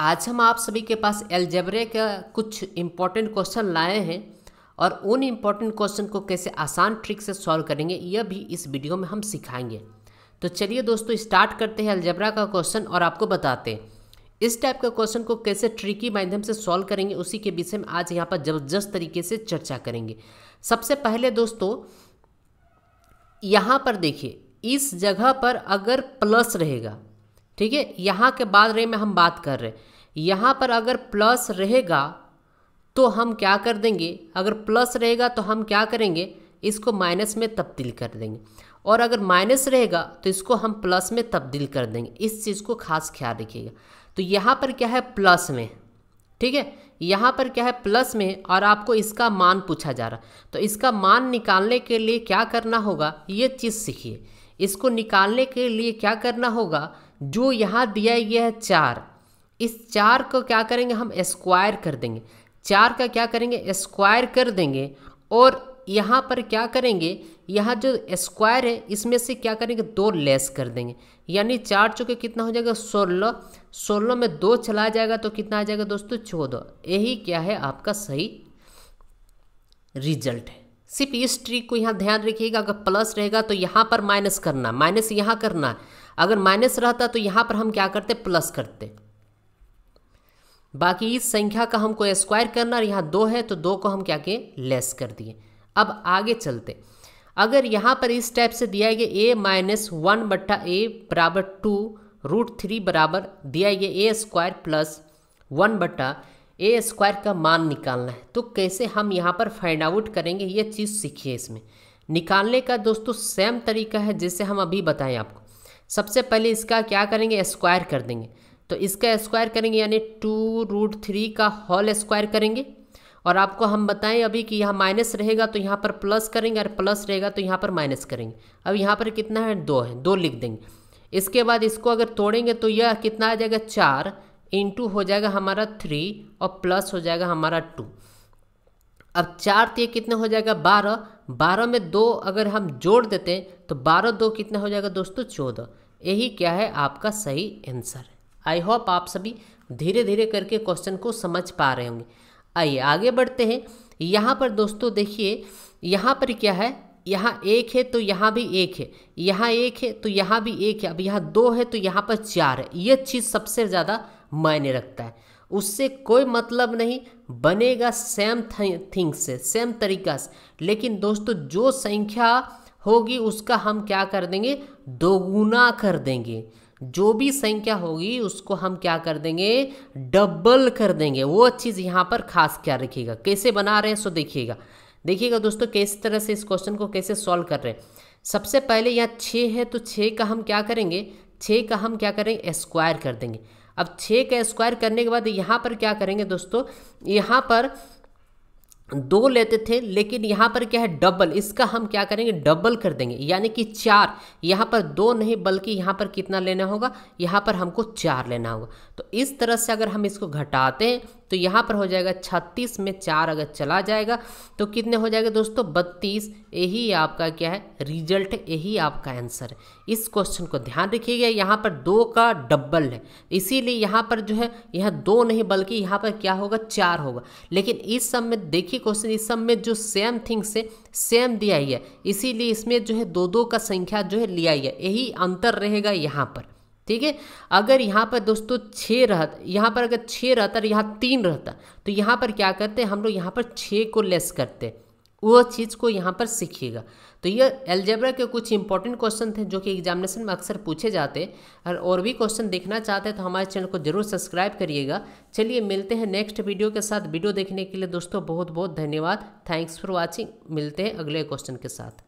आज हम आप सभी के पास एलजेबरे का कुछ इम्पोर्टेंट क्वेश्चन लाए हैं और उन इम्पोर्टेंट क्वेश्चन को कैसे आसान ट्रिक से सॉल्व करेंगे यह भी इस वीडियो में हम सिखाएंगे तो चलिए दोस्तों स्टार्ट करते हैं एलजेब्रा का क्वेश्चन और आपको बताते हैं इस टाइप का क्वेश्चन को कैसे ट्रिकी माध्यम से सॉल्व करेंगे उसी के विषय में आज यहाँ पर ज़बरदस्त तरीके से चर्चा करेंगे सबसे पहले दोस्तों यहाँ पर देखिए इस जगह पर अगर प्लस रहेगा ठीक है यहाँ के बाद रे में हम बात कर रहे हैं यहाँ पर अगर प्लस रहेगा तो हम क्या कर देंगे अगर प्लस रहेगा तो हम क्या करेंगे इसको माइनस में तब्दील कर देंगे और अगर माइनस रहेगा तो इसको हम प्लस में तब्दील कर देंगे इस चीज़ को खास ख्याल रखिएगा तो यहाँ पर क्या है प्लस में ठीक है यहाँ पर क्या है प्लस में और आपको इसका मान पूछा जा रहा तो इसका मान निकालने के लिए क्या करना होगा ये चीज़ सीखिए इसको निकालने के लिए क्या करना होगा जो यहाँ दिया गया है चार इस चार को क्या करेंगे हम स्क्वायर कर देंगे चार का क्या करेंगे स्क्वायर कर देंगे और यहाँ पर क्या करेंगे यहाँ जो स्क्वायर है इसमें से क्या करेंगे दो लेस कर देंगे यानी चार चौके कितना हो जाएगा सोलह सोलह में दो चला जाएगा तो कितना आ जाएगा दोस्तों चौदह यही क्या है आपका सही रिजल्ट है सिर्फ इस ट्रिक को यहाँ ध्यान रखिएगा अगर प्लस रहेगा तो यहाँ पर माइनस करना माइनस यहाँ करना अगर माइनस रहता तो यहाँ पर हम क्या करते प्लस करते बाकी इस संख्या का हमको स्क्वायर करना और यहाँ दो है तो दो को हम क्या किए लेस कर दिए अब आगे चलते अगर यहाँ पर इस टाइप से दिया गया ए माइनस वन बट्टा ए बराबर टू रूट थ्री बराबर दिया गया ए स्क्वायर प्लस वन बट्टा ए स्क्वायर का मान निकालना है तो कैसे हम यहाँ पर फाइंड आउट करेंगे ये चीज़ सीखिए इसमें निकालने का दोस्तों सेम तरीका है जिसे हम अभी बताएं आपको सबसे पहले इसका क्या करेंगे स्क्वायर कर देंगे तो इसका स्क्वायर करेंगे यानी टू रूट थ्री का होल स्क्वायर करेंगे और आपको हम बताएं अभी कि यहाँ माइनस रहेगा तो यहाँ पर प्लस करेंगे और प्लस रहेगा तो यहाँ पर माइनस करेंगे अब यहाँ पर कितना है दो है दो लिख देंगे इसके बाद इसको अगर तोड़ेंगे तो यह कितना आ जाएगा चार इंटू हो जाएगा हमारा थ्री और प्लस हो जाएगा हमारा टू अब चार तो कितना हो जाएगा बारह बारह में दो अगर हम जोड़ देते हैं तो बारह दो कितना हो जाएगा दोस्तों चौदह यही क्या है आपका सही आंसर है आई होप आप सभी धीरे धीरे करके क्वेश्चन को समझ पा रहे होंगे आइए आगे बढ़ते हैं यहाँ पर दोस्तों देखिए यहाँ पर क्या है यहाँ एक है तो यहाँ भी एक है यहाँ एक है तो यहाँ भी एक है अब यहाँ दो है तो यहाँ पर चार है ये चीज़ सबसे ज़्यादा मायने रखता है उससे कोई मतलब नहीं बनेगा सेम थिंग से सेम तरीका से लेकिन दोस्तों जो संख्या होगी उसका हम क्या कर देंगे दोगुना कर देंगे जो भी संख्या होगी उसको हम क्या कर देंगे डबल कर देंगे वो चीज़ यहाँ पर खास क्या रखिएगा कैसे बना रहे हैं सो देखिएगा देखिएगा दोस्तों किस तरह से इस क्वेश्चन को कैसे सॉल्व कर रहे हैं सबसे पहले यहाँ छः है तो छः का हम क्या करेंगे छः का हम क्या करेंगे स्क्वायर कर देंगे अब छः का स्क्वायर करने के बाद यहाँ पर क्या करेंगे दोस्तों यहाँ पर दो लेते थे लेकिन यहाँ पर क्या है डबल इसका हम क्या करेंगे डबल कर देंगे यानी कि चार यहाँ पर दो नहीं बल्कि यहाँ पर कितना लेना होगा यहाँ पर हमको चार लेना होगा तो इस तरह से अगर हम इसको घटाते हैं तो यहाँ पर हो जाएगा छत्तीस में चार अगर चला जाएगा तो कितने हो जाएगा दोस्तों बत्तीस यही आपका क्या है रिजल्ट यही आपका आंसर है इस क्वेश्चन को ध्यान रखिएगा यहाँ पर दो का डबल है इसीलिए यहाँ पर जो है यह दो नहीं बल्कि यहाँ पर क्या होगा चार होगा लेकिन इस सब में देखिए क्वेश्चन इस सब में जो सेम थिंग्स से सेम दिया ही है इसीलिए इसमें जो है दो दो का संख्या जो है लिया ही है यही अंतर रहेगा यहाँ पर ठीक है अगर यहाँ पर दोस्तों छः रहता यहाँ पर अगर छः रहता और यहाँ तीन रहता तो यहाँ पर क्या करते हैं हम लोग यहाँ पर छः को लेस करते वो चीज़ को यहाँ पर सीखिएगा तो ये एल्जेब्रा के कुछ इंपॉर्टेंट क्वेश्चन थे जो कि एग्जामिनेशन में अक्सर पूछे जाते हैं और भी क्वेश्चन देखना चाहते हैं तो हमारे चैनल को जरूर सब्सक्राइब करिएगा चलिए मिलते हैं नेक्स्ट वीडियो के साथ वीडियो देखने के लिए दोस्तों बहुत बहुत धन्यवाद थैंक्स फॉर वॉचिंग मिलते हैं अगले क्वेश्चन के साथ